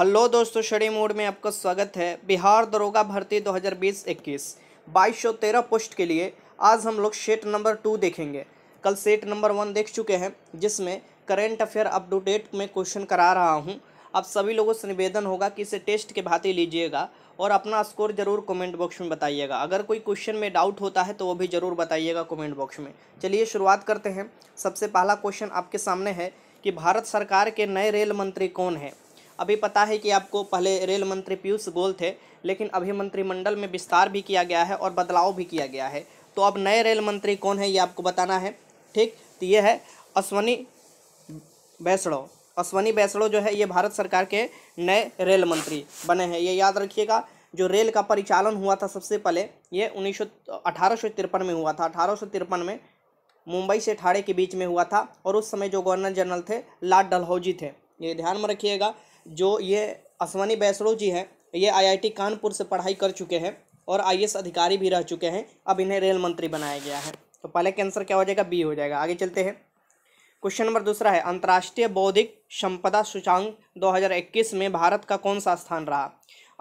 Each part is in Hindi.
हेलो दोस्तों शड़ी मोड में आपका स्वागत है बिहार दरोगा भर्ती 2020-21 बाईस सौ तेरह पोस्ट के लिए आज हम लोग सेट नंबर टू देखेंगे कल सेट नंबर वन देख चुके हैं जिसमें करेंट अफेयर डेट में क्वेश्चन करा रहा हूं आप सभी लोगों से निवेदन होगा कि इसे टेस्ट के भांति लीजिएगा और अपना स्कोर ज़रूर कमेंट बॉक्स में बताइएगा अगर कोई क्वेश्चन में डाउट होता है तो वो भी ज़रूर बताइएगा कमेंट बॉक्स में चलिए शुरुआत करते हैं सबसे पहला क्वेश्चन आपके सामने है कि भारत सरकार के नए रेल मंत्री कौन है अभी पता है कि आपको पहले रेल मंत्री पीयूष गोयल थे लेकिन अभी मंत्रिमंडल में विस्तार भी किया गया है और बदलाव भी किया गया है तो अब नए रेल मंत्री कौन है ये आपको बताना है ठीक तो ये है अश्वनी बैसड़ो अश्वनी बैसड़ो जो है ये भारत सरकार के नए रेल मंत्री बने हैं ये याद रखिएगा जो रेल का परिचालन हुआ था सबसे पहले ये उन्नीस सौ में हुआ था अठारह में मुंबई से ठाणे के बीच में हुआ था और उस समय जो गवर्नर जनरल थे लॉर्ड डलहौजी थे ये ध्यान में रखिएगा जो ये अश्वनी बैसरो जी हैं ये आईआईटी कानपुर से पढ़ाई कर चुके हैं और आई अधिकारी भी रह चुके हैं अब इन्हें रेल मंत्री बनाया गया है तो पहले के आंसर क्या हो जाएगा बी हो जाएगा आगे चलते हैं क्वेश्चन नंबर दूसरा है अंतर्राष्ट्रीय बौद्धिक संपदा सूचांक 2021 में भारत का कौन सा स्थान रहा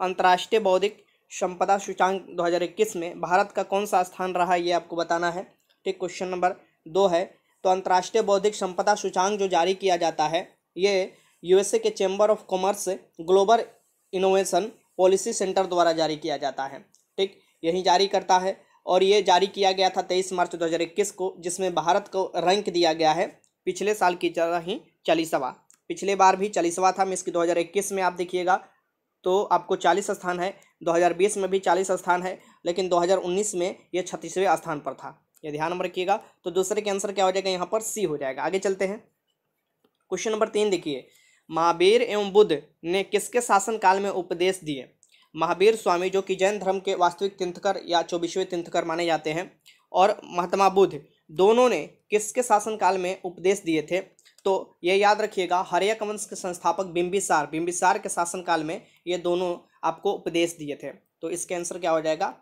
अंतर्राष्ट्रीय बौद्धिक संपदा सूचांक 2021 में भारत का कौन सा स्थान रहा ये आपको बताना है ठीक क्वेश्चन नंबर दो है तो अंतर्राष्ट्रीय बौद्धिक संपदा सूचांक जो जारी किया जाता है ये यूएसए के चैम्बर ऑफ कॉमर्स से ग्लोबल इनोवेशन पॉलिसी सेंटर द्वारा जारी किया जाता है ठीक यही जारी करता है और ये जारी किया गया था तेईस मार्च 2021 को जिसमें भारत को रैंक दिया गया है पिछले साल की तरह ही चालीसवा पिछले बार भी चालीसवा था मिस की 2021 में आप देखिएगा तो आपको चालीस स्थान है 2020 में भी चालीस स्थान है लेकिन 2019 में ये छत्तीसवें स्थान पर था ये ध्यान में रखिएगा तो दूसरे के आंसर क्या हो जाएगा यहाँ पर सी हो जाएगा आगे चलते हैं क्वेश्चन नंबर तीन देखिए महावीर एवं बुद्ध ने किसके शासनकाल में उपदेश दिए महावीर स्वामी जो कि जैन धर्म के वास्तविक तीर्थकर या चौबीसवें तीर्थकर माने जाते हैं और महात्मा बुद्ध दोनों ने किसके शासनकाल में उपदेश दिए थे तो ये याद रखिएगा हरियक वंश के संस्थापक बिंबिसार बिंबिसार के शासनकाल में ये दोनों आपको उपदेश दिए थे तो इसके आंसर क्या हो जाएगा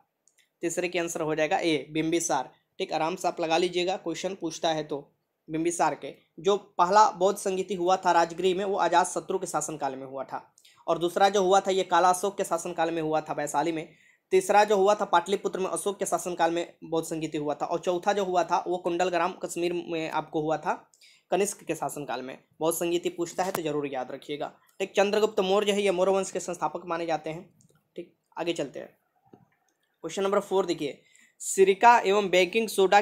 तीसरे के आंसर हो जाएगा ए बिंबिसार ठीक आराम से आप लगा लीजिएगा क्वेश्चन पूछता है तो बिम्बिसार के जो पहला बौद्ध संगीति हुआ था राजगृह में वो आजाद शत्रु के शासनकाल में हुआ था और दूसरा जो हुआ था ये काला अशोक के शासनकाल में हुआ था वैशाली में तीसरा जो हुआ था पाटलिपुत्र में अशोक के शासनकाल में बौद्ध संगीति हुआ था और चौथा जो हुआ था वो कुंडलग्राम कश्मीर में आपको हुआ था कनिष्क के शासनकाल में बौद्ध संगीति पूछता है तो जरूर याद रखिएगा ठीक चंद्रगुप्त मौर्य है ये मौर्यवंश के संस्थापक माने जाते हैं ठीक आगे चलते हैं क्वेश्चन नंबर फोर देखिए सिरिका एवं बेकिंग सोडा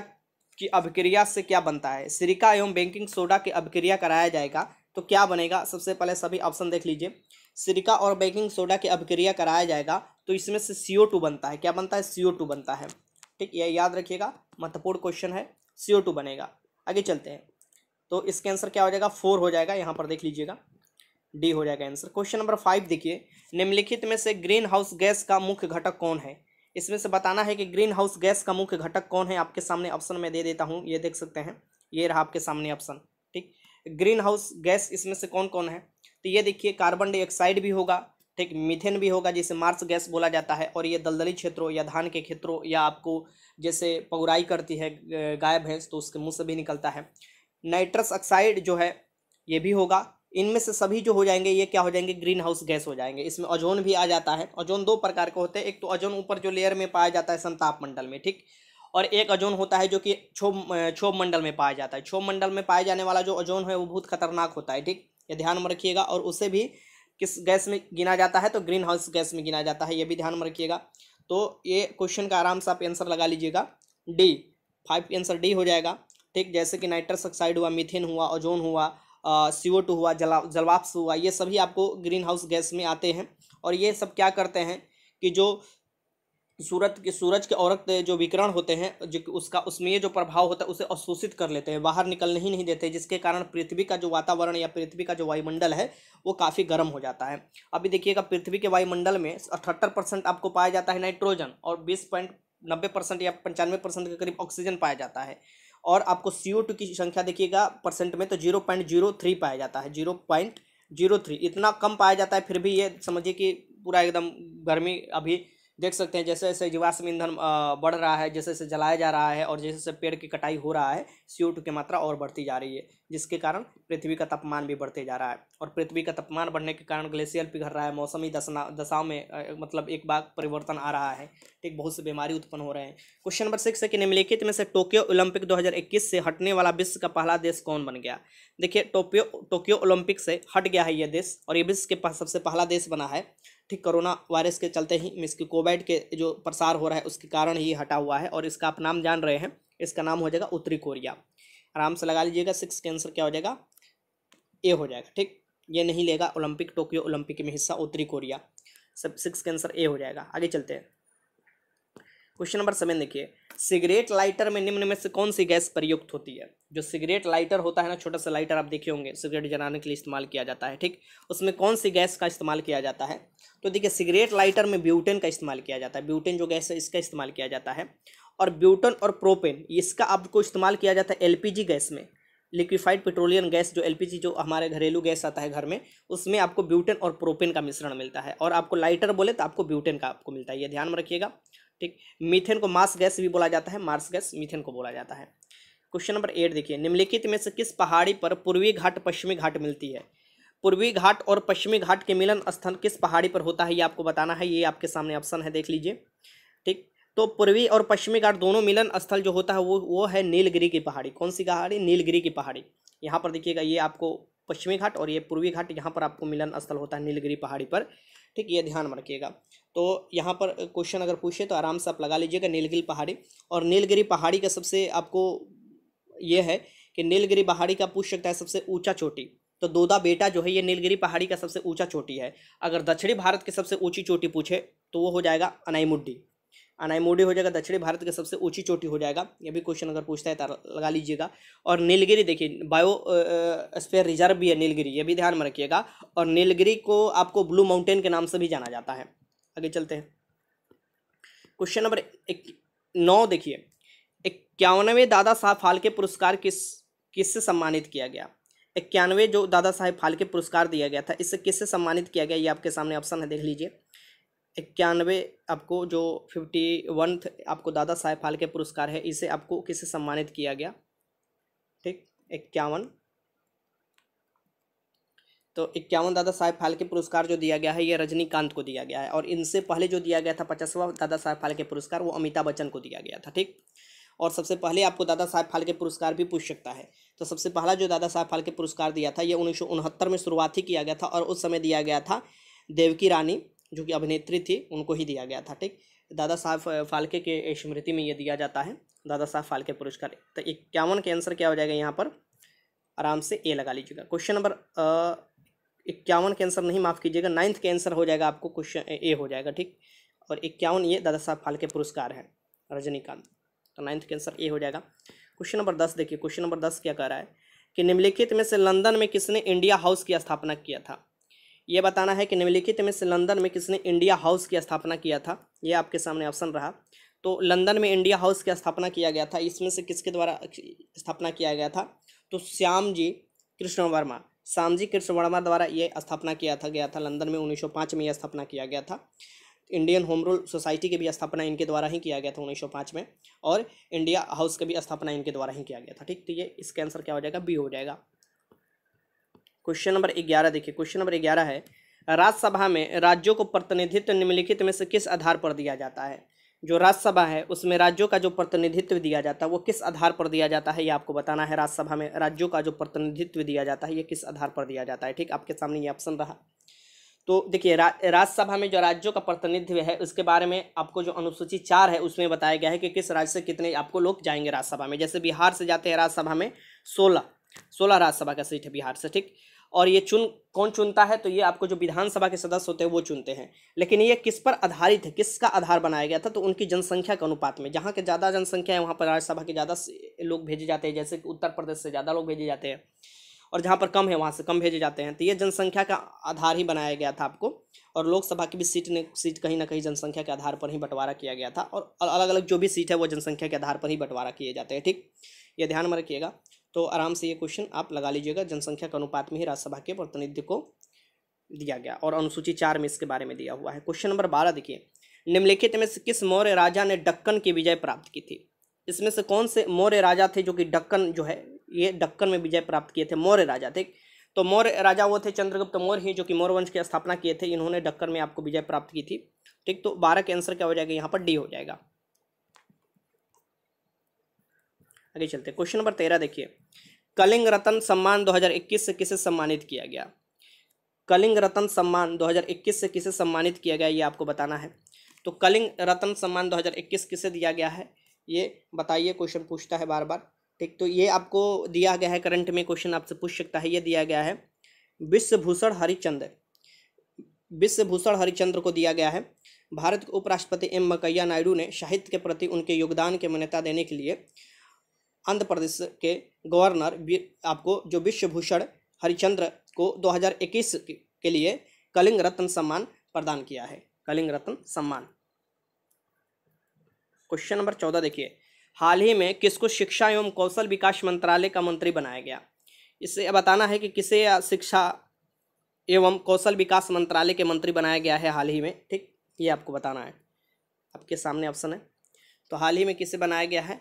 की अभिक्रिया से क्या बनता है सिरिका एवं बेकिंग सोडा की अभिक्रिया कराया जाएगा तो क्या बनेगा सबसे पहले सभी ऑप्शन देख लीजिए सिरिका और बेकिंग सोडा की अभिक्रिया कराया जाएगा तो इसमें से सी बनता है क्या बनता है सी बनता है ठीक यह याद रखिएगा महत्वपूर्ण क्वेश्चन है सी बनेगा आगे चलते हैं तो इसके आंसर क्या हो जाएगा फोर हो जाएगा यहाँ पर देख लीजिएगा डी हो जाएगा आंसर क्वेश्चन नंबर फाइव देखिए निम्नलिखित में से ग्रीन हाउस गैस का मुख्य घटक कौन है इसमें से बताना है कि ग्रीन हाउस गैस का मुख्य घटक कौन है आपके सामने ऑप्शन में दे देता हूँ ये देख सकते हैं ये रहा आपके सामने ऑप्शन ठीक ग्रीन हाउस गैस इसमें से कौन कौन है तो ये देखिए कार्बन डाइऑक्साइड भी होगा ठीक मिथेन भी होगा जिसे मार्स गैस बोला जाता है और ये दलदली क्षेत्रों या धान के क्षेत्रों या आपको जैसे पगुराई करती है गाय भैंस तो उसके मुंह से भी निकलता है नाइट्रस ऑक्साइड जो है ये भी होगा इनमें से सभी जो हो जाएंगे ये क्या हो जाएंगे ग्रीन हाउस गैस हो जाएंगे इसमें ओजोन भी आ जाता है ओजोन दो प्रकार के होते हैं एक तो ओजोन ऊपर जो लेयर में पाया जाता है संताप मंडल में ठीक और एक ओजोन होता है जो कि क्षोभ क्षोभ मंडल में पाया जाता है क्षोभ मंडल में पाया जाने वाला जो ओजोन है वो बहुत खतरनाक होता है ठीक ये ध्यान में रखिएगा और उसे भी किस गैस में गिना जाता है तो ग्रीन हाउस गैस में गिना जाता है ये भी ध्यान में रखिएगा तो ये क्वेश्चन का आराम से आप आंसर लगा लीजिएगा डी फाइव आंसर डी हो जाएगा ठीक जैसे कि नाइट्रस ऑक्साइड हुआ मिथेन हुआ ओजोन हुआ सीओ टू हुआ जला जलवाप्स हुआ ये सभी आपको ग्रीन हाउस गैस में आते हैं और ये सब क्या करते हैं कि जो सूरत के सूरज के औरत जो विकिरण होते हैं जो उसका उसमें ये जो प्रभाव होता है उसे अवशोषित कर लेते हैं बाहर निकलने ही नहीं देते जिसके कारण पृथ्वी का जो वातावरण या पृथ्वी का जो वायुमंडल है वो काफ़ी गर्म हो जाता है अभी देखिएगा पृथ्वी के वायुमंडल में अठहत्तर परसेंट आपको पाया जाता है नाइट्रोजन और बीस पॉइंट नब्बे परसेंट या पंचानवे परसेंट के करीब ऑक्सीजन पाया जाता है और आपको सी की संख्या देखिएगा परसेंट में तो जीरो पॉइंट जीरो थ्री पाया जाता है जीरो पॉइंट जीरो थ्री इतना कम पाया जाता है फिर भी ये समझिए कि पूरा एकदम गर्मी अभी देख सकते हैं जैसे जैसे जीवाश्म ईंधन बढ़ रहा है जैसे जैसे जलाया जा रहा है और जैसे जैसे पेड़ की कटाई हो रहा है सी की मात्रा और बढ़ती जा रही है जिसके कारण पृथ्वी का तापमान भी बढ़ते जा रहा है और पृथ्वी का तापमान बढ़ने के कारण ग्लेशियर पिघल रहा है मौसमी दशा दशाओं में मतलब एक बार परिवर्तन आ रहा है ठीक बहुत सी बीमारी उत्पन्न हो रहे हैं क्वेश्चन नंबर सिक्स है कि निम्नलिखित में से टोक्यो ओलंपिक दो से हटने वाला विश्व का पहला देश कौन बन गया देखिए टोक्यो टोक्यो ओलंपिक से हट गया है यह देश और ये विश्व के सबसे पहला देश बना है ठीक कोरोना वायरस के चलते ही मीन्स की कोविड के जो प्रसार हो रहा है उसके कारण ही हटा हुआ है और इसका आप नाम जान रहे हैं इसका नाम हो जाएगा उत्तरी कोरिया आराम से लगा लीजिएगा सिक्स के आंसर क्या हो जाएगा ए हो जाएगा ठीक ये नहीं लेगा ओलंपिक टोक्यो ओलंपिक में हिस्सा उत्तरी कोरिया सब सिक्स के आंसर ए हो जाएगा आगे चलते हैं क्वेश्चन नंबर सेवन देखिए सिगरेट लाइटर में निम्न में से कौन सी गैस प्रयुक्त होती है जो सिगरेट लाइटर होता है ना छोटा सा लाइटर आप देखे होंगे सिगरेट जलाने के लिए इस्तेमाल किया जाता है ठीक उसमें कौन सी गैस का इस्तेमाल किया जाता है तो देखिए सिगरेट लाइटर में ब्यूटेन का इस्तेमाल किया जाता है ब्यूटेन जो गैस है इसका इस्तेमाल किया जाता है और ब्यूटन और प्रोपेन इसका आपको इस्तेमाल किया जाता है एलपीजी गैस में लिक्विफाइड पेट्रोलियम गैस जो एलपीजी जो हमारे घरेलू गैस आता है घर में उसमें आपको ब्यूटेन और प्रोपेन का मिश्रण मिलता है और आपको लाइटर बोले तो आपको ब्यूटेन का आपको मिलता है ये ध्यान में रखिएगा ठीक मीथेन को मास गैस भी बोला जाता है मार्स गैस मीथेन को बोला जाता है क्वेश्चन नंबर एट देखिए निम्नलिखित में से किस पहाड़ी पर पूर्वी घाट पश्चिमी घाट मिलती है पूर्वी घाट और पश्चिमी घाट के मिलन स्थल किस पहाड़ी पर होता है ये आपको बताना है ये आपके सामने ऑप्शन है देख लीजिए ठीक तो पूर्वी और पश्चिमी घाट दोनों मिलन स्थल जो होता है वो वो है नीलगिरी की पहाड़ी कौन सी पहाड़ी नीलगिरी की पहाड़ी यहाँ पर देखिएगा ये आपको पश्चिमी घाट और ये पूर्वी घाट यहाँ पर आपको मिलन स्थल होता है नीलगिरी पहाड़ी पर ठीक ये ध्यान में रखिएगा तो यहाँ पर क्वेश्चन अगर पूछे तो आराम से आप लगा लीजिएगा नीलगिरी पहाड़ी और नीलगिरी पहाड़ी का सबसे आपको ये है कि नीलगिरी पहाड़ी का पूछ सकता है सबसे ऊंचा चोटी तो दोदा बेटा जो है ये नीलगिरी पहाड़ी का सबसे ऊंचा चोटी है अगर दक्षिणी भारत के सबसे ऊंची चोटी पूछे तो वो हो जाएगा अनाईमुड्डी अनाईमोडी हो जाएगा दक्षिणी भारत की सबसे ऊंची चोटी हो जाएगा ये भी क्वेश्चन अगर पूछता है तो लगा लीजिएगा और नीलगिरी देखिए बायो स्पेयर रिजर्व भी है नीलगिरी ये भी ध्यान में रखिएगा और नीलगिरी को आपको ब्लू माउंटेन के नाम से भी जाना जाता है आगे चलते हैं क्वेश्चन नंबर एक नौ देखिए इक्यानवे दादा साहब फालके पुरस्कार किस किससे सम्मानित किया गया इक्यानवे जो दादा साहेब फालके पुरस्कार दिया गया था इससे किससे सम्मानित किया गया ये आपके सामने ऑप्शन है देख लीजिए इक्यानवे आपको जो फिफ्टी वन आपको दादा साहेब फालके पुरस्कार है इसे आपको किसे सम्मानित किया गया ठीक इक्यावन तो इक्यावन दादा साहेब फालके पुरस्कार जो दिया गया है ये रजनीकांत को दिया गया है और इनसे पहले जो दिया गया था पचासवा दादा साहेब फालके पुरस्कार वो अमिताभ बच्चन को दिया गया था ठीक और सबसे पहले आपको दादा साहेब फालके पुरस्कार भी पूछ सकता है तो सबसे पहला जो दादा साहेब फालके पुरस्कार दिया था ये उन्नीस में शुरुआत ही किया गया था और उस समय दिया गया था देवकी रानी जो कि अभिनेत्री थी उनको ही दिया गया था ठीक दादा साहब फाल्के के स्मृति में ये दिया जाता है दादा साहब फाल्के पुरस्कार तो इक्यावन के आंसर क्या हो जाएगा यहाँ पर आराम से ए लगा लीजिएगा क्वेश्चन नंबर इक्यावन के आंसर नहीं माफ़ कीजिएगा नाइन्थ के आंसर हो जाएगा आपको क्वेश्चन ए हो जाएगा ठीक और इक्यावन ये दादा साहब फाल्के पुरस्कार हैं रजनीकांत तो नाइन्थ के आंसर ए हो जाएगा क्वेश्चन नंबर दस देखिए क्वेश्चन नंबर दस क्या कह रहा है कि निम्नलिखित में से लंदन में किसने इंडिया हाउस की स्थापना किया था ये बताना है कि निम्नलिखित में से लंदन में किसने इंडिया हाउस की स्थापना किया था ये आपके सामने ऑप्शन रहा तो लंदन में इंडिया हाउस की स्थापना किया गया था इसमें से किसके द्वारा स्थापना किया गया था तो श्याम जी कृष्ण वर्मा श्याम जी कृष्ण वर्मा द्वारा ये स्थापना किया था गया था लंदन में उन्नीस में यह स्थापना किया गया था इंडियन होम रूल सोसाइटी की भी स्थापना इनके द्वारा ही किया गया था उन्नीस में और इंडिया हाउस की भी स्थापना इनके द्वारा ही किया गया था ठीक तो ये इसका आंसर क्या हो जाएगा बी हो जाएगा क्वेश्चन नंबर ग्यारह देखिए क्वेश्चन नंबर ग्यारह है राज्यसभा में राज्यों को प्रतिनिधित्व निम्नलिखित में से किस आधार पर दिया जाता है जो राज्यसभा है उसमें राज्यों का जो प्रतिनिधित्व दिया जाता है वो किस आधार पर दिया जाता है ये आपको बताना है राज्यसभा में राज्यों का जो प्रतिनिधित्व दिया जाता है ये किस आधार पर दिया जाता है ठीक आपके सामने ये ऑप्शन रहा तो देखिए राज्यसभा में जो राज्यों का प्रतिनिधित्व है उसके बारे में आपको जो अनुसूची चार है उसमें बताया गया है कि किस राज्य से कितने आपको लोग जाएंगे राज्यसभा में जैसे बिहार से जाते हैं राज्यसभा में सोलह सोलह राज्यसभा का सीट है बिहार से ठीक और ये चुन कौन चुनता है तो ये आपको जो विधानसभा के सदस्य होते हैं वो चुनते हैं लेकिन ये किस पर आधारित है किसका आधार बनाया गया था तो उनकी जनसंख्या के अनुपात में जहाँ के ज़्यादा जनसंख्या है वहाँ पर राज्यसभा के ज़्यादा लोग भेजे जाते हैं जैसे कि उत्तर प्रदेश से ज़्यादा लोग भेजे जाते हैं और जहाँ पर कम है वहाँ से कम भेजे जाते हैं तो ये जनसंख्या का आधार ही बनाया गया था आपको और लोकसभा की भी सीट ने सीट कहीं ना कहीं जनसंख्या के आधार पर ही बंटवारा किया गया था और अलग अलग जो भी सीट है वो जनसंख्या के आधार पर ही बंटवारा किए जाते हैं ठीक ये ध्यान में रखिएगा तो आराम से ये क्वेश्चन आप लगा लीजिएगा जनसंख्या के अनुपात में ही राज्यसभा के प्रतिनिधि को दिया गया और अनुसूची चार में इसके बारे में दिया हुआ है क्वेश्चन नंबर बारह देखिए निम्नलिखित में से किस मौर्य राजा ने डक्कन की विजय प्राप्त की थी इसमें से कौन से मौर्य राजा थे जो कि डक्कन जो है ये डक्कन में विजय प्राप्त किए थे मौर्य राजा थे तो मौर्य राजा वो थे चंद्रगुप्त मौर्य ही जो कि मौर्य वंश की स्थापना किए थे इन्होंने डक्कन में आपको विजय प्राप्त की थी ठीक तो बारह के आंसर क्या हो जाएगा यहाँ पर डी हो जाएगा आगे चलते क्वेश्चन नंबर तेरह देखिए कलिंग रतन सम्मान 2021 से किसे सम्मानित किया गया कलिंग रतन सम्मान 2021 से किसे सम्मानित किया गया ये आपको बताना है तो कलिंग रतन सम्मान 2021 किसे दिया गया है ये बताइए क्वेश्चन पूछता है बार बार ठीक तो ये आपको दिया गया है करंट में क्वेश्चन आपसे पूछ सकता है ये दिया गया है विश्वभूषण हरिचंद्र विश्वभूषण हरिचंद्र को दिया गया है भारत के उपराष्ट्रपति एम वेंकैया नायडू ने साहित्य के प्रति उनके योगदान के मान्यता देने के लिए आंध्र प्रदेश के गवर्नर आपको जो विश्वभूषण हरिचंद्र को 2021 के लिए कलिंग रत्न सम्मान प्रदान किया है कलिंग रत्न सम्मान क्वेश्चन नंबर चौदह देखिए हाल ही में किसको शिक्षा एवं कौशल विकास मंत्रालय का मंत्री बनाया गया इसे बताना है कि किसे शिक्षा एवं कौशल विकास मंत्रालय के मंत्री बनाया गया है हाल ही में ठीक ये आपको बताना है आपके सामने ऑप्शन है तो हाल ही में किसे बनाया गया है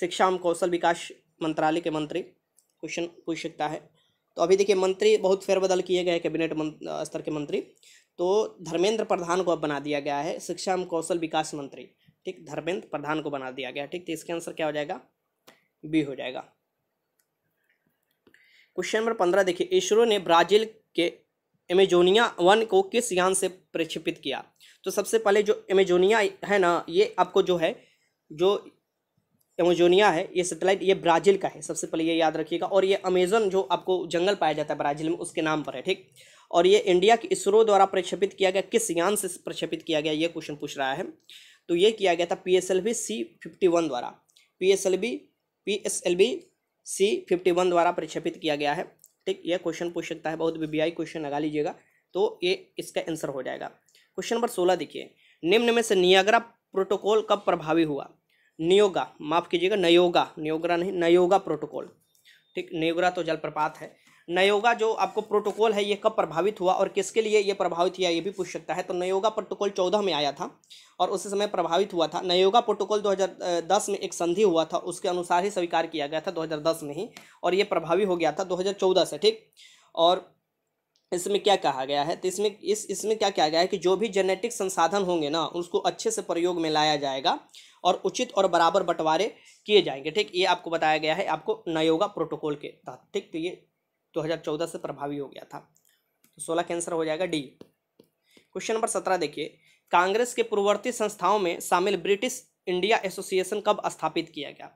शिक्षा एवं कौशल विकास मंत्रालय के मंत्री क्वेश्चन पूछ सकता है तो अभी देखिए मंत्री बहुत फेरबदल किए गए कैबिनेट स्तर के मंत्री तो धर्मेंद्र प्रधान को अब बना दिया गया है शिक्षा एवं कौशल विकास मंत्री ठीक धर्मेंद्र प्रधान को बना दिया गया ठीक तो इसके आंसर क्या हो जाएगा बी हो जाएगा क्वेश्चन नंबर पंद्रह देखिए इसरो ने ब्राजील के एमेजोनिया वन को किस यान से प्रक्षेपित किया तो सबसे पहले जो एमेजोनिया है ना ये आपको जो है जो एमोजोनिया है ये सेटेलाइट ये ब्राज़ील का है सबसे पहले ये याद रखिएगा और ये अमेजन जो आपको जंगल पाया जाता है ब्राज़ील में उसके नाम पर है ठीक और ये इंडिया के इसरो द्वारा प्रक्षेपित किया गया किस यान से प्रक्षेपित किया गया ये क्वेश्चन पूछ रहा है तो ये किया गया था P S L V C fifty one द्वारा P S L V P S L V C fifty one द्वारा प्रक्षेपित किया गया है ठीक यह क्वेश्चन पूछ सकता है बहुत वी क्वेश्चन लगा लीजिएगा तो ये इसका आंसर हो जाएगा क्वेश्चन नंबर सोलह देखिए निम्न में से नियाग्रा प्रोटोकॉल कब प्रभावी हुआ नियोगा माफ़ कीजिएगा नयोगा नियोगरा नहीं नयोगा प्रोटोकॉल ठीक नयोगा तो जलप्रपात है नयोगा जो आपको प्रोटोकॉल है ये कब प्रभावित हुआ और किसके लिए ये प्रभावित किया ये भी पूछ सकता है तो नयोगा प्रोटोकॉल चौदह में आया था और उसी समय प्रभावित हुआ था नयोगा प्रोटोकॉल 2010 में एक संधि हुआ था उसके अनुसार ही स्वीकार किया गया था 2010 में ही और ये प्रभावी हो गया था 2014 से ठीक और इसमें क्या कहा गया है तो इसमें इस इसमें क्या कहा गया है कि जो भी जेनेटिक संसाधन होंगे ना उसको अच्छे से प्रयोग में लाया जाएगा और उचित और बराबर बंटवारे किए जाएंगे ठीक ये आपको बताया गया है आपको नयोगा प्रोटोकॉल के तहत ठीक तो ये 2014 से प्रभावी हो गया था तो सोलह के आंसर हो जाएगा डी क्वेश्चन नंबर सत्रह देखिए कांग्रेस के पूर्ववर्ती संस्थाओं में शामिल ब्रिटिश इंडिया एसोसिएशन कब स्थापित किया गया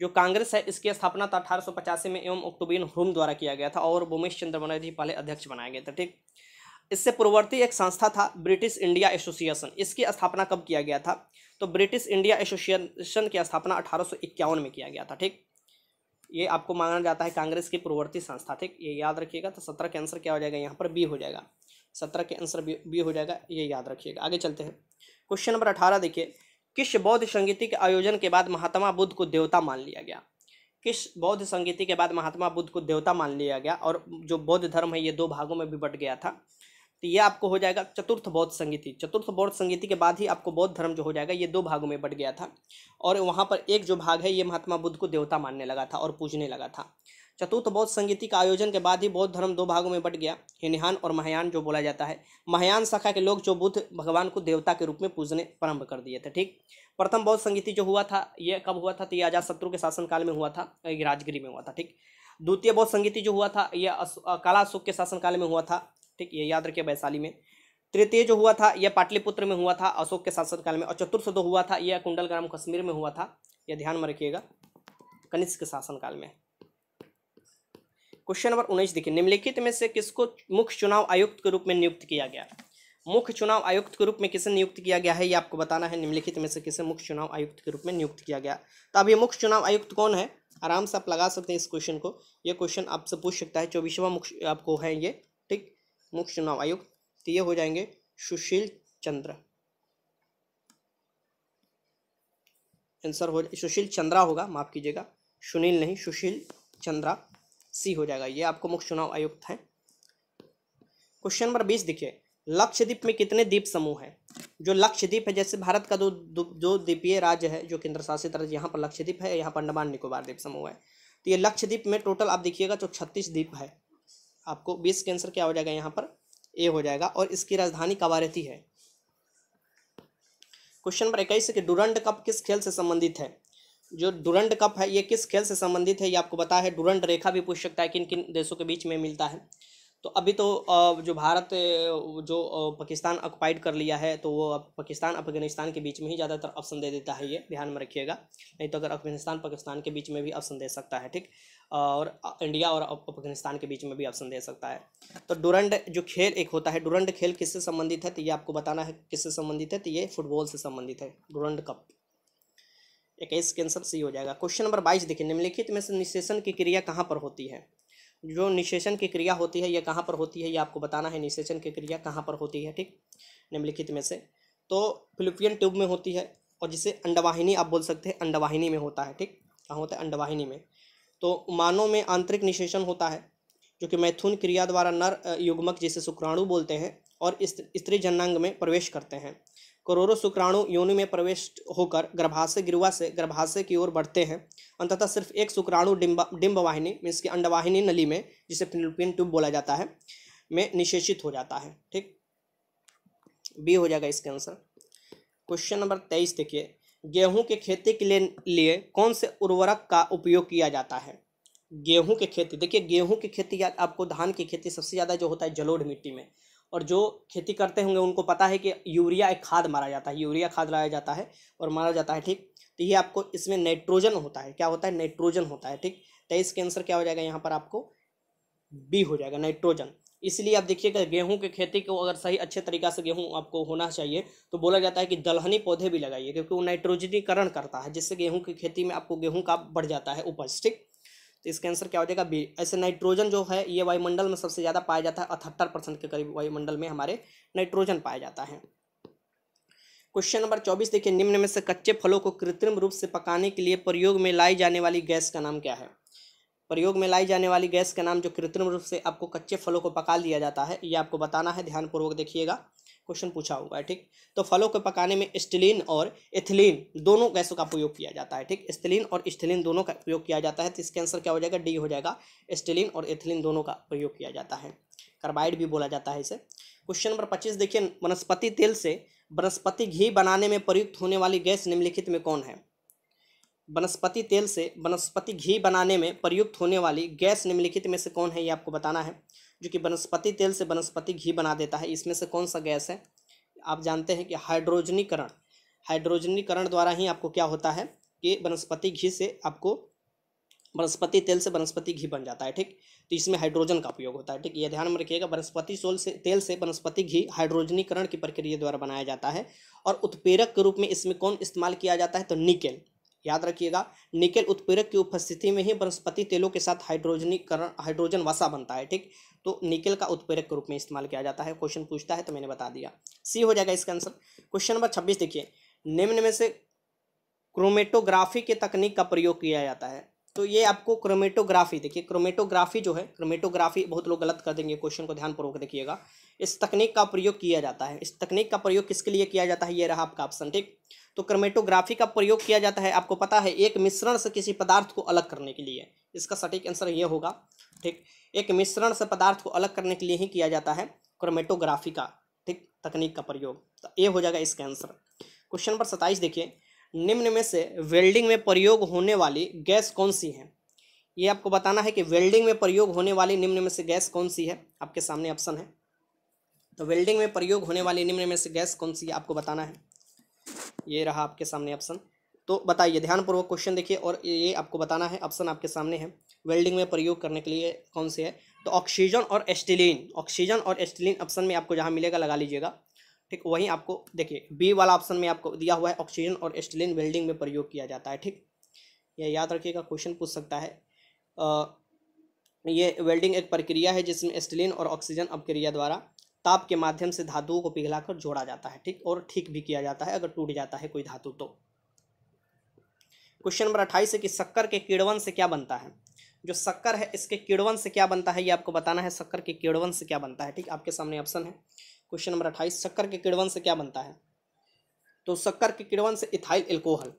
जो कांग्रेस है इसकी स्थापना था अठारह में एवं अक्टूबियन हुम द्वारा किया गया था और भूमेश चंद्र बनर्जी पहले अध्यक्ष बनाए गए थे ठीक इससे पूर्ववर्ती एक संस्था था ब्रिटिश इंडिया एसोसिएशन इसकी स्थापना कब किया गया था तो ब्रिटिश इंडिया एसोसिएशन की स्थापना अठारह में किया गया था ठीक ये आपको माना जाता है कांग्रेस की पूर्ववर्ती संस्था ठीक ये याद रखिएगा तो सत्रह के आंसर क्या हो जाएगा यहाँ पर बी हो जाएगा सत्रह के आंसर बी हो जाएगा ये याद रखिएगा आगे चलते हैं क्वेश्चन नंबर अठारह देखिए किस बौद्ध संगीति के आयोजन के बाद महात्मा बुद्ध को देवता मान लिया गया किस बौद्ध संगीति के बाद महात्मा बुद्ध को देवता मान लिया गया और जो बौद्ध धर्म है ये दो भागों में भी बट गया था तो ये आपको हो जाएगा चतुर्थ बौद्ध संगीति चतुर्थ बौद्ध संगीति के बाद ही आपको बौद्ध धर्म जो हो जाएगा ये दो भागों में बट गया था और वहाँ पर एक जो भाग है ये महात्मा बुद्ध को देवता मानने लगा था और पूजने लगा था चतुर्थ बौद्ध संगीति का आयोजन के बाद ही बौद्ध धर्म दो भागों में बट गया हिनहान और महायान जो बोला जाता है महायान शाखा के लोग जो बुद्ध भगवान को देवता के रूप में पूजने प्रारंभ कर दिए थे ठीक प्रथम बौद्ध संगीति जो हुआ था ये कब हुआ था तो यह आजाद शत्रु के शासनकाल में हुआ था राजगिरी में हुआ था ठीक द्वितीय बौद्ध संगीति जो हुआ था यह काला अशोक के शासनकाल में हुआ था ठीक ये याद रखिए वैशाली में तृतीय जो हुआ था यह पाटलिपुत्र में हुआ था अशोक के शासनकाल में और चतुर्थ जो हुआ था यह कुंडल ग्राम कश्मीर में हुआ था यह ध्यान में रखिएगा कनिष्क के शासनकाल में क्वेश्चन नंबर उन्नीस देखिए निम्नलिखित में से किसको मुख्य चुनाव आयुक्त के रूप में नियुक्त किया गया मुख्य चुनाव आयुक्त के रूप में किसे नियुक्त किया गया है ये आपको बताना है निम्नलिखित में से किसे मुख्य चुनाव आयुक्त के रूप में नियुक्त किया गया तो अब ये मुख्य चुनाव आयुक्त कौन है आराम से आप लगा सकते हैं इस क्वेश्चन को ये क्वेश्चन आपसे पूछ सकता है चौबीसवा मुख्य आपको है ये ठीक मुख्य चुनाव आयुक्त तो ये हो जाएंगे सुशील चंद्र आंसर हो सुशील चंद्रा होगा माफ कीजिएगा सुनील नहीं सुशील चंद्रा सी हो जाएगा ये आपको मुख्य चुनाव आयुक्त हैं क्वेश्चन नंबर बीस देखिए लक्षद्वीप में कितने द्वीप समूह हैं जो लक्षद्वीप है जैसे भारत का दो दो द्वीपीय राज्य है जो केंद्र शासित राज्य यहाँ पर लक्षद्वीप है यहाँ पर अंडमान निकोबार द्वीप समूह है तो ये लक्षद्वीप में टोटल आप देखिएगा जो तो छत्तीस द्वीप है आपको बीस के आंसर क्या हो जाएगा यहाँ पर ए हो जाएगा और इसकी राजधानी कवारती है क्वेश्चन नंबर इक्कीस डुरंड कप किस खेल से संबंधित है जो डुरंड कप है ये किस खेल से संबंधित है ये आपको बता है डुरंड रेखा भी पूछ सकता है किन किन देशों के बीच में मिलता है तो अभी तो जो भारत जो पाकिस्तान ऑक्युपाइड कर लिया है तो वो पाकिस्तान अफगानिस्तान के बीच में ही ज़्यादातर ऑप्शन दे देता है ये ध्यान में रखिएगा नहीं तो अगर अफगानिस्तान पाकिस्तान के बीच में भी ऑप्शन दे सकता है ठीक और इंडिया और अफगानिस्तान के बीच में भी ऑप्शन दे सकता है तो डुरंड जो खेल एक होता है डुरंड खेल किससे संबंधित है तो ये आपको बताना है किससे संबंधित है तो ये फुटबॉल से संबंधित है डुरंड कप इक्कीस के आंसर सी हो जाएगा क्वेश्चन नंबर बाईस देखिए निम्नलिखित में से निशेषण की क्रिया कहाँ पर होती है जो निशेषण की क्रिया होती है यह कहाँ पर होती है ये आपको बताना है निशेषण की क्रिया कहाँ पर होती है ठीक निम्नलिखित में से तो फिलिपियन ट्यूब में होती है और जिसे अंडवाहिनी आप बोल सकते हैं अंडवाहिनी में होता है ठीक कहाँ होता है अंडवाहिनी में तो मानव में आंतरिक निशेषण होता है जो कि मैथुन क्रिया द्वारा नर युग्मक जिसे शुक्राणु बोलते हैं और स्त्री जन्नांग में प्रवेश करते हैं करोड़ों शुक्राणु योनि में प्रवेश होकर गर्भाशय गिरुआ से गर्भाशय की ओर बढ़ते हैं अंततः सिर्फ एक शुक्राणु डिम्बा डिम्बवाहिनी मीन्स की अंडवाहिनी नली में जिसे फिलिपिन ट्यूब बोला जाता है में निशेषित हो जाता है ठीक बी हो जाएगा इसके आंसर क्वेश्चन नंबर तेईस देखिए गेहूं के खेती के लिए लिए कौन से उर्वरक का उपयोग किया जाता है गेहूं के खेती देखिए गेहूं की खेती आपको धान की खेती सबसे ज़्यादा जो होता है जलोढ़ मिट्टी में और जो खेती करते होंगे उनको पता है कि यूरिया एक खाद मारा जाता है यूरिया खाद लाया जाता है और मारा जाता है ठीक तो ये आपको इसमें नाइट्रोजन होता है क्या होता है नाइट्रोजन होता है ठीक तेईस तो के आंसर क्या हो जाएगा यहाँ पर आपको बी हो जाएगा नाइट्रोजन इसलिए आप देखिएगा गेहूं की खेती को अगर सही अच्छे तरीका से गेहूं आपको होना चाहिए तो बोला जाता है कि दलहनी पौधे भी लगाइए क्योंकि वो नाइट्रोजनीकरण करता है जिससे गेहूं की खेती में आपको गेहूं का बढ़ जाता है उपज ठीक तो इसका आंसर क्या हो जाएगा बी ऐसे नाइट्रोजन जो है ये वायुमंडल में सबसे ज़्यादा पाया जाता है अठहत्तर परसेंट के करीब वायुमंडल में हमारे नाइट्रोजन पाया जाता है क्वेश्चन नंबर चौबीस देखिए निम्न में से कच्चे फलों को कृत्रिम रूप से पकाने के लिए प्रयोग में लाई जाने वाली गैस का नाम क्या है प्रयोग में लाई जाने वाली गैस का नाम जो कृत्रिम रूप से आपको कच्चे फलों को पका लिया जाता है ये आपको बताना है ध्यानपूर्वक देखिएगा क्वेश्चन पूछा होगा ठीक तो फलों को पकाने में स्टिलीन और इथिलीन दोनों गैसों का प्रयोग किया जाता है ठीक स्टिलीन और स्टिलीन दोनों का प्रयोग किया जाता है तो इसके आंसर क्या हो जाएगा डी हो जाएगा स्टिलीन और इथिलीन दोनों का प्रयोग किया जाता है कार्बाइड भी बोला जाता है इसे क्वेश्चन नंबर पच्चीस देखिए वनस्पति तेल से वनस्पति घी बनाने में प्रयुक्त होने वाली गैस निम्नलिखित में कौन है वनस्पति तेल से वनस्पति घी बनाने में प्रयुक्त होने वाली गैस निम्नलिखित में से कौन है ये आपको बताना है जो कि वनस्पति तेल से वनस्पति घी बना देता है इसमें से कौन सा गैस है आप जानते हैं कि हाइड्रोजनीकरण हाइड्रोजनीकरण द्वारा ही आपको क्या होता है कि वनस्पति घी से आपको वनस्पति तेल से वनस्पति घी बन जाता है ठीक तो इसमें हाइड्रोजन का उपयोग होता है ठीक ये ध्यान में रखिएगा वनस्पति सोल से तेल से वनस्पति घी हाइड्रोजनीकरण की प्रक्रिया द्वारा बनाया जाता है और उत्पेरक के रूप में इसमें कौन इस्तेमाल किया जाता है तो निकेल याद रखिएगा निकेल उत्पीड़क की उपस्थिति में ही वनस्पति तेलों के साथ हाइड्रोजनीकरण हाइड्रोजन वसा बनता है ठीक तो निकेल का उत्पीड़क के रूप में इस्तेमाल किया जाता है क्वेश्चन पूछता है तो मैंने बता दिया सी हो जाएगा इसका आंसर क्वेश्चन नंबर छब्बीस देखिए निम्न में से क्रोमेटोग्राफी के तकनीक का प्रयोग किया जाता है तो ये आपको क्रोमेटोग्राफी देखिए क्रोमेटोग्राफी जो है क्रोमेटोग्राफी बहुत लोग गलत कर देंगे क्वेश्चन को ध्यानपूर्वक देखिएगा इस तकनीक का प्रयोग किया जाता है इस तकनीक का प्रयोग किसके लिए किया जाता है ये रहा आपका ऑप्शन ठीक तो क्रमेटोग्राफी का प्रयोग किया जाता है आपको पता है एक मिश्रण से किसी पदार्थ को अलग करने के लिए इसका सटीक आंसर ये होगा ठीक एक मिश्रण से पदार्थ को अलग करने के लिए ही किया जाता है क्रोमेटोग्राफी का ठीक तकनीक का प्रयोग तो ये हो जाएगा इसका आंसर क्वेश्चन नंबर सत्ताईस देखिए निम्न में से वेल्डिंग में प्रयोग होने वाली गैस कौन सी है ये आपको बताना है कि वेल्डिंग में प्रयोग होने वाली निम्न में से गैस कौन सी है आपके सामने ऑप्शन है तो वेल्डिंग में प्रयोग होने वाली निम्न में से गैस कौन सी है आपको बताना है ये रहा आपके सामने ऑप्शन तो बताइए ध्यानपूर्वक क्वेश्चन देखिए और ये आपको बताना है ऑप्शन आपके सामने है वेल्डिंग में प्रयोग करने के लिए कौन से है तो ऑक्सीजन और एस्टिलीन ऑक्सीजन और एस्टिलीन ऑप्शन में आपको जहाँ मिलेगा लगा लीजिएगा ठीक वहीं आपको देखिए बी वाला ऑप्शन में आपको दिया हुआ है ऑक्सीजन और एस्टिलीन वेल्डिंग में प्रयोग किया जाता है ठीक यह याद रखिएगा क्वेश्चन पूछ सकता है आ, ये वेल्डिंग एक प्रक्रिया है जिसमें एस्टिलीन और ऑक्सीजन अपक्रिया द्वारा ताप के माध्यम से धातुओं को पिघलाकर जोड़ा जाता है ठीक और ठीक भी किया जाता है अगर टूट जाता है कोई धातु तो क्वेश्चन नंबर अट्ठाईस है कि शक्कर के किड़वन से क्या बनता है जो शक्कर है इसके किड़वन से क्या बनता है ये आपको बताना है शक्कर के किड़वन से क्या बनता है ठीक आपके सामने ऑप्शन है क्वेश्चन नंबर अट्ठाईस शक्कर के किड़वन से क्या बनता है तो शक्कर के किड़वन से इथाइल एल्कोहल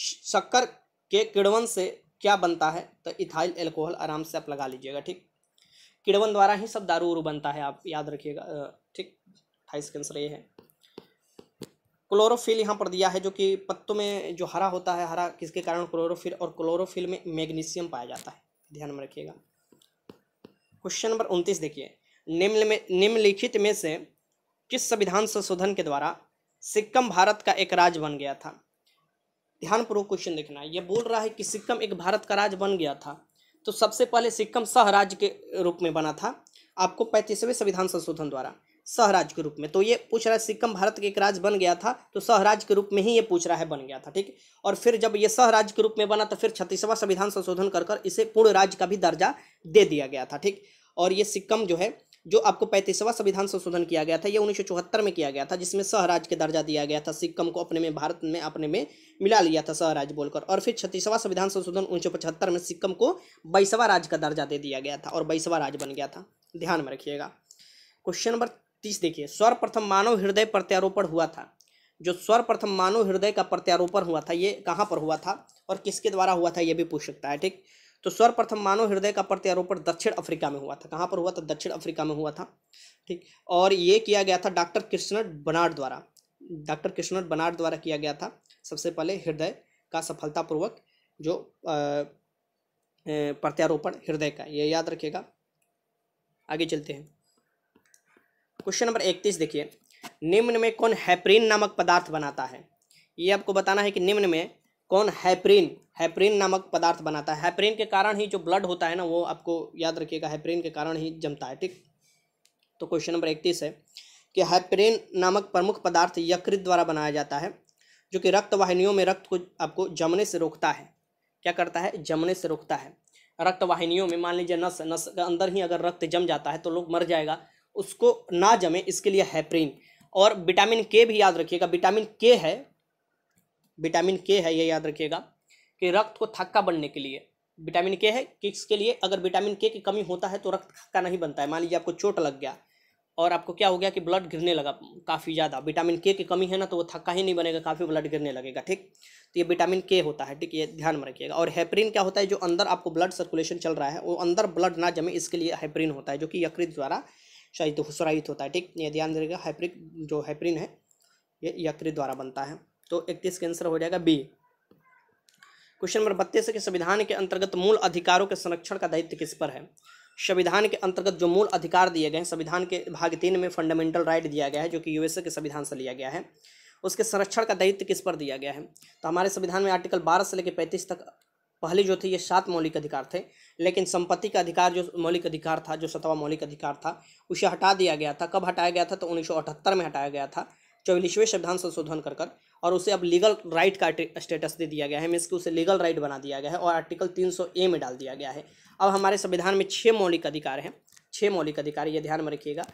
शक्कर के किड़वन से क्या बनता है तो इथाइल एल्कोहल आराम से आप लगा लीजिएगा ठीक किड़वन द्वारा ही सब दारू उरू बनता है आप याद रखिएगा ठीक अट्ठाईस का आंसर ये है क्लोरोफिल यहाँ पर दिया है जो कि पत्तों में जो हरा होता है हरा किसके कारण क्लोरोफिल और क्लोरोफिल में मैग्नीशियम पाया जाता है ध्यान में रखिएगा क्वेश्चन नंबर उनतीस देखिए निम्न में निम्नलिखित में से किस संविधान संशोधन के द्वारा सिक्किम भारत का एक राज्य बन गया था ध्यानपूर्वक क्वेश्चन देखना ये बोल रहा है कि सिक्किम एक भारत का राज्य बन गया था तो सबसे पहले सिक्किम सहराज्य के रूप में बना था आपको पैंतीसवें संविधान संशोधन द्वारा सहराज के रूप में तो ये पूछ रहा है सिक्किम भारत के एक राज्य बन गया था तो सहराज के रूप में ही ये पूछ रहा है बन गया था ठीक और फिर जब ये राज्य के रूप में बना तो फिर छत्तीसवा संविधान संशोधन कर कर इसे पूर्ण राज्य का भी दर्जा दे दिया गया था ठीक और ये सिक्किम जो है जो आपको पैंतीसवां संविधान संशोधन किया गया था यह उन्नीस में किया गया था जिसमें सहराज के दर्जा दिया गया था सिक्किम को अपने में भारत में अपने में मिला लिया था सहराज बोलकर और फिर छत्तीसवां संविधान संशोधन उन्नीस में सिक्किम को बाईसवा राज्य का दर्जा दे दिया गया था और बाईसवा राज्य बन गया था ध्यान में रखिएगा क्वेश्चन नंबर तीस देखिए सर्वप्रथम मानव हृदय प्रत्यारोपण हुआ था जो सर्वप्रथम मानव हृदय का प्रत्यारोपण हुआ था ये कहाँ पर हुआ था और किसके द्वारा हुआ था ये भी पूछ सकता है ठीक तो सर्वप्रथम मानव हृदय का प्रत्यारोपण दक्षिण अफ्रीका में हुआ था कहाँ पर हुआ था दक्षिण अफ्रीका में हुआ था ठीक और ये किया गया था डॉक्टर कृष्ण बनाड द्वारा डॉक्टर कृष्ण बनाड द्वारा किया गया था सबसे पहले हृदय का सफलतापूर्वक जो प्रत्यारोपण हृदय का ये याद रखिएगा आगे चलते हैं क्वेश्चन नंबर इकतीस देखिए निम्न में कौन हैप्रीन नामक पदार्थ बनाता है ये आपको बताना है कि निम्न में कौन हैप्रिन हैप्रिन नामक पदार्थ बनाता है हैप्रिन के कारण ही जो ब्लड होता है ना वो आपको याद रखिएगा हैप्रिन के कारण ही जमता है ठीक तो क्वेश्चन नंबर इकतीस है कि हैप्रिन नामक प्रमुख पदार्थ यकृत द्वारा बनाया जाता है जो कि रक्त वाहिनियों में रक्त को आपको जमने से रोकता है क्या करता है जमने से रोकता है रक्त वाहिनियों में मान लीजिए नस नस के अंदर ही अगर रक्त जम जाता है तो लोग मर जाएगा उसको ना जमे इसके लिए हैप्रिन और विटामिन के भी याद रखिएगा विटामिन के है विटामिन के है ये याद रखिएगा कि रक्त को थक्का बनने के लिए विटामिन के है के लिए अगर विटामिन के की कमी होता है तो रक्त थक्का नहीं बनता है मान लीजिए आपको चोट लग गया और आपको क्या हो गया कि ब्लड गिरने लगा काफ़ी ज़्यादा विटामिन के की कमी है ना तो वो थक्का ही नहीं बनेगा काफ़ी ब्लड गिरने लगेगा ठीक तो ये विटामिन के होता है ठीक ये ध्यान में रखिएगा और हैप्रीन क्या होता है जो अंदर आपको ब्लड सर्कुलेशन चल रहा है वो अंदर ब्लड ना जमे इसके लिए हैप्रीन होता है जो कि यकृत द्वारा शायद स्रावित होता है ठीक ये ध्यान रखिएगा हैप्रिक जो हैप्रीन है ये यकृत द्वारा बनता है तो इकतीस का आंसर हो जाएगा बी क्वेश्चन नंबर बत्तीस है कि संविधान के अंतर्गत मूल अधिकारों के संरक्षण का दायित्व किस पर है संविधान के अंतर्गत जो मूल अधिकार दिए गए हैं संविधान के भाग तीन में फंडामेंटल राइट दिया गया है जो कि यूएसए के संविधान से लिया गया है उसके संरक्षण का दायित्व किस पर दिया गया है तो हमारे संविधान में आर्टिकल बारह से लेकर पैंतीस तक पहले जो थे ये सात मौलिक अधिकार थे लेकिन संपत्ति का अधिकार जो मौलिक अधिकार था जो सतवा मौलिक अधिकार था उसे हटा दिया गया था कब हटाया गया था तो उन्नीस में हटाया गया था चौबीसवें संविधान संशोधन कर कर और उसे अब लीगल राइट का स्टेटस दे दिया गया है मीन्स कि उसे लीगल राइट बना दिया गया है और आर्टिकल तीन सौ ए में डाल दिया गया है अब हमारे संविधान में छः मौलिक अधिकार हैं छः मौलिक अधिकार ये ध्यान में रखिएगा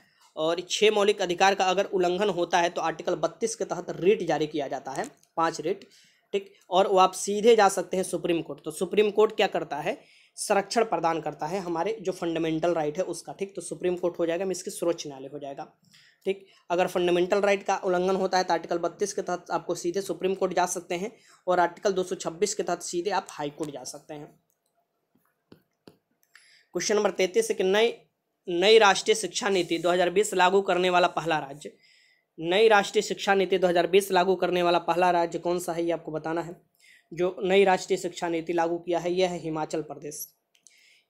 और छः मौलिक अधिकार का अगर उल्लंघन होता है तो आर्टिकल बत्तीस के तहत रिट जारी किया जाता है पाँच रिट ठीक और वो आप सीधे जा सकते हैं सुप्रीम कोर्ट तो सुप्रीम कोर्ट क्या करता है संरक्षण प्रदान करता है हमारे जो फंडामेंटल राइट है उसका ठीक तो सुप्रीम कोर्ट हो जाएगा मीन्स की सर्वोच्च न्यायालय हो जाएगा ठीक अगर फंडामेंटल राइट का उल्लंघन होता है तो आर्टिकल बत्तीस के तहत आपको सीधे सुप्रीम कोर्ट जा सकते हैं और आर्टिकल 226 के तहत सीधे आप हाई कोर्ट जा सकते हैं क्वेश्चन नंबर तैंतीस कि नई नई राष्ट्रीय शिक्षा नीति 2020 लागू करने वाला पहला राज्य नई राष्ट्रीय शिक्षा नीति बीस लागू करने वाला पहला राज्य कौन सा है ये आपको बताना है जो नई राष्ट्रीय शिक्षा नीति लागू किया है यह है हिमाचल प्रदेश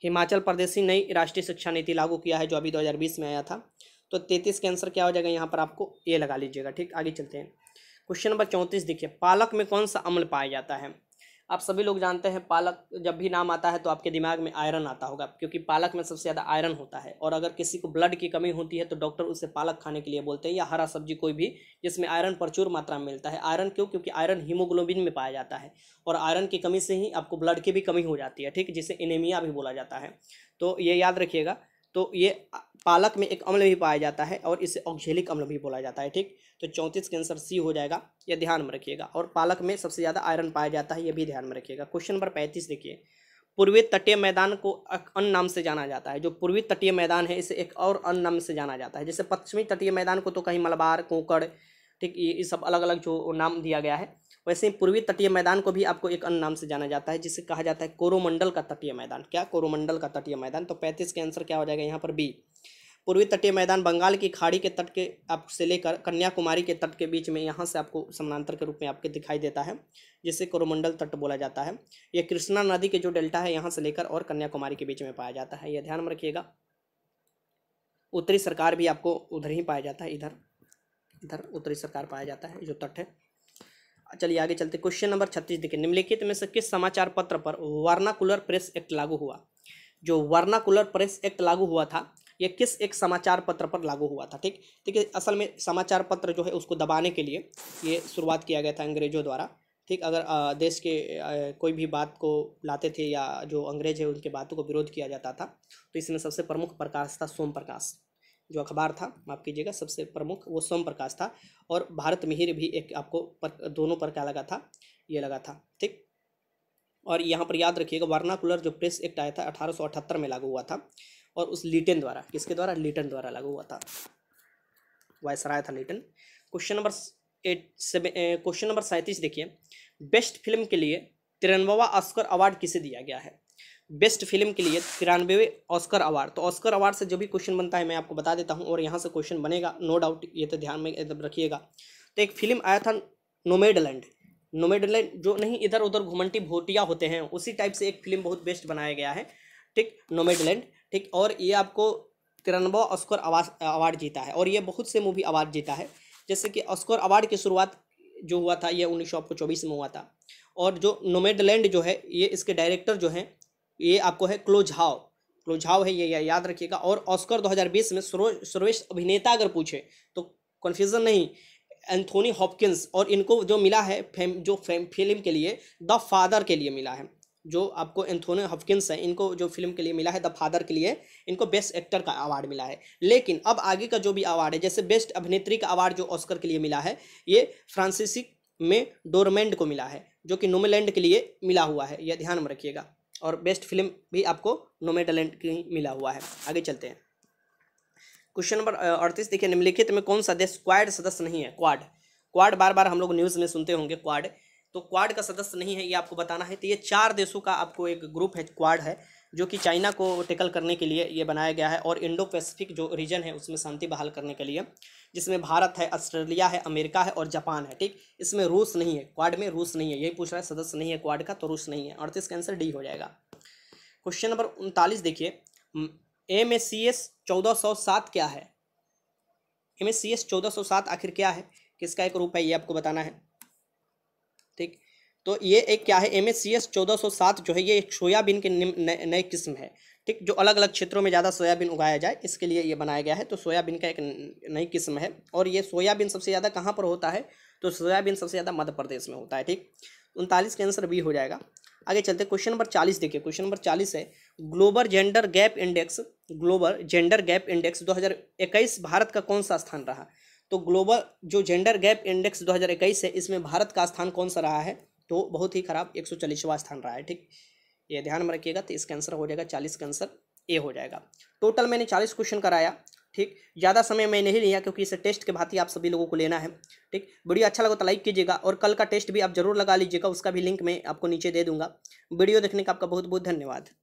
हिमाचल प्रदेश ही नई राष्ट्रीय शिक्षा नीति लागू किया है जो अभी 2020 में आया था तो तैतीस के आंसर क्या हो जाएगा यहाँ पर आपको ए लगा लीजिएगा ठीक आगे चलते हैं क्वेश्चन नंबर चौंतीस देखिए पालक में कौन सा अम्ल पाया जाता है आप सभी लोग जानते हैं पालक जब भी नाम आता है तो आपके दिमाग में आयरन आता होगा क्योंकि पालक में सबसे ज़्यादा आयरन होता है और अगर किसी को ब्लड की कमी होती है तो डॉक्टर उसे पालक खाने के लिए बोलते हैं या हरा सब्जी कोई भी जिसमें आयरन प्रचुर मात्रा में मिलता है आयरन क्यों क्योंकि आयरन हीमोग्लोबिन में पाया जाता है और आयरन की कमी से ही आपको ब्लड की भी कमी हो जाती है ठीक जिसे एनेमिया भी बोला जाता है तो ये याद रखिएगा तो ये पालक में एक अम्ल भी पाया जाता है और इसे औक्षेलिक अम्ल भी बोला जाता है ठीक तो चौंतीस के आंसर सी हो जाएगा ये ध्यान में रखिएगा और पालक में सबसे ज़्यादा आयरन पाया जाता है ये भी ध्यान में रखिएगा क्वेश्चन नंबर पैंतीस देखिए पूर्वी तटीय मैदान को एक अन्य नाम से जाना जाता है जो पूर्वी तटीय मैदान है इसे एक और अन्य नाम से जाना जाता है जैसे पश्चिमी तटीय मैदान को तो कहीं मलबार कोकड़ ठीक ये सब अलग अलग जो नाम दिया गया है वैसे ही पूर्वी तटीय मैदान को भी आपको एक अन्य नाम से जाना जाता है जिसे कहा जाता है कोरोमंडल का तटीय मैदान क्या कोरोमंडल का तटीय मैदान तो पैंतीस के आंसर क्या हो जाएगा यहाँ पर बी पूर्वी तटीय मैदान बंगाल की खाड़ी के तट के आप से लेकर कन्याकुमारी के तट के बीच में यहाँ से आपको समानांतर के रूप में आपके दिखाई देता है जिसे कोरोमंडल तट बोला जाता है यह कृष्णा नदी के जो डेल्टा है यहाँ से लेकर और कन्याकुमारी के बीच में पाया जाता है यह ध्यान में रखिएगा उत्तरी सरकार भी आपको उधर ही पाया जाता है इधर इधर उत्तरी सरकार पाया जाता है जो तट है चलिए आगे चलते क्वेश्चन नंबर छत्तीस देखिए निम्नलिखित में से किस समाचार पत्र पर वर्नाकुलर प्रेस एक्ट लागू हुआ जो वर्नाकुलर प्रेस एक्ट लागू हुआ था यह किस एक समाचार पत्र पर लागू हुआ था ठीक ठीक है असल में समाचार पत्र जो है उसको दबाने के लिए ये शुरुआत किया गया था अंग्रेजों द्वारा ठीक अगर देश के कोई भी बात को लाते थे या जो अंग्रेज है उनके बातों को विरोध किया जाता था तो इसमें सबसे प्रमुख प्रकाश था सोम प्रकाश जो अखबार था माफ कीजिएगा सबसे प्रमुख वो सोम प्रकाश था और भारत मिहिर भी एक आपको पर, दोनों पर क्या लगा था ये लगा था ठीक और यहाँ पर याद रखिएगा वर्नाकुलर जो प्रेस एक्ट आया था अठारह में लागू हुआ था और उस लिटन द्वारा किसके द्वारा लिटन द्वारा लागू हुआ था वायसराय था लिटन क्वेश्चन नंबर एट से क्वेश्चन नंबर सैंतीस देखिए बेस्ट फिल्म के लिए तिरनवा ऑस्कर अवार्ड किसे दिया गया है बेस्ट फिल्म के लिए तिरानवे ऑस्कर अवार्ड तो ऑस्कर अवार्ड से जो भी क्वेश्चन बनता है मैं आपको बता देता हूँ और यहाँ से क्वेश्चन बनेगा नो डाउट ये तो ध्यान में एकदम मतलब रखिएगा तो एक फिल्म आया था नोमेडलैंड नोमेडलैंड जो नहीं इधर उधर घुमंटी भोटिया होते हैं उसी टाइप से एक फिल्म बहुत बेस्ट बनाया गया है ठीक नोमेडलैंड ठीक और ये आपको तिरानवा ऑस्कर अवार्ड जीता है और ये बहुत से मूवी अवार्ड जीता है जैसे कि ऑस्कर अवार्ड की शुरुआत जो हुआ था ये उन्नीस सौ में हुआ था और जो नोमेडलैंड जो है ये इसके डायरेक्टर जो हैं ये आपको है क्लोझाव क्लोझाव है ये याद रखिएगा और ऑस्कर 2020 में सर्वेश अभिनेता अगर पूछे तो कन्फ्यूज़न नहीं एंथोनी हॉपकिंस और इनको जो मिला है फेम जो फेम फिल्म के लिए द फादर के लिए मिला है जो आपको एंथोनी हॉपकिंस है इनको जो फिल्म के लिए मिला है द फादर के लिए इनको बेस्ट एक्टर का अवार्ड मिला है लेकिन अब आगे का जो भी अवार्ड है जैसे बेस्ट अभिनेत्री का अवार्ड जो ऑस्कर के लिए मिला है ये फ्रांसिसिक में डोरमेंड को मिला है जो कि नोमेलैंड के लिए मिला हुआ है यह ध्यान में रखिएगा और बेस्ट फिल्म भी आपको नोमे टैलेंट की मिला हुआ है आगे चलते हैं क्वेश्चन नंबर अड़तीस देखिए निम्नलिखित में कौन सा देश क्वाड सदस्य नहीं है क्वाड क्वाड बार बार हम लोग न्यूज़ में सुनते होंगे क्वाड तो क्वाड का सदस्य नहीं है ये आपको बताना है तो ये चार देशों का आपको एक ग्रुप है क्वाड है जो कि चाइना को टेकल करने के लिए ये बनाया गया है और इंडो पैसिफिक जो रीजन है उसमें शांति बहाल करने के लिए जिसमें भारत है ऑस्ट्रेलिया है अमेरिका है और जापान है ठीक इसमें रूस नहीं है क्वाड में रूस नहीं है यही पूछ रहा है सदस्य नहीं है क्वाड का तो रूस नहीं है अड़तीस तो का आंसर डी हो जाएगा क्वेश्चन नंबर उनतालीस देखिए एम एस सी एस चौदह सौ सात क्या है एम एस सी एस चौदह सौ सात आखिर क्या है किसका एक रूप है ये आपको बताना है ठीक तो ये एक क्या है एम एस सी एस चौदह सौ सात जो है ये एक सोयाबीन के नई किस्म है ठीक जो अलग अलग क्षेत्रों में ज़्यादा सोयाबीन उगाया जाए इसके लिए ये बनाया गया है तो सोयाबीन का एक नई किस्म है और ये सोयाबीन सबसे ज़्यादा कहाँ पर होता है तो सोयाबीन सबसे ज़्यादा मध्य प्रदेश में होता है ठीक उनतालीस के आंसर बी हो जाएगा आगे चलते क्वेश्चन नंबर चालीस देखिए क्वेश्चन नंबर चालीस है global gender gap index global gender gap index 2021 भारत का कौन सा स्थान रहा तो ग्लोबल जो जेंडर गैप इंडेक्स 2021 है इसमें भारत का स्थान कौन सा रहा है तो बहुत ही खराब एक सौ स्थान रहा है ठीक ये ध्यान में रखिएगा तो इसका आंसर हो जाएगा चालीस का आंसर ए हो जाएगा टोटल मैंने चालीस क्वेश्चन कराया ठीक ज़्यादा समय मैं नहीं लिया क्योंकि इसे टेस्ट के भांति आप सभी लोगों को लेना है ठीक वीडियो अच्छा लगा तो लाइक कीजिएगा और कल का टेस्ट भी आप जरूर लगा लीजिएगा उसका भी लिंक मैं आपको नीचे दे दूंगा वीडियो देखने का आपका बहुत बहुत धन्यवाद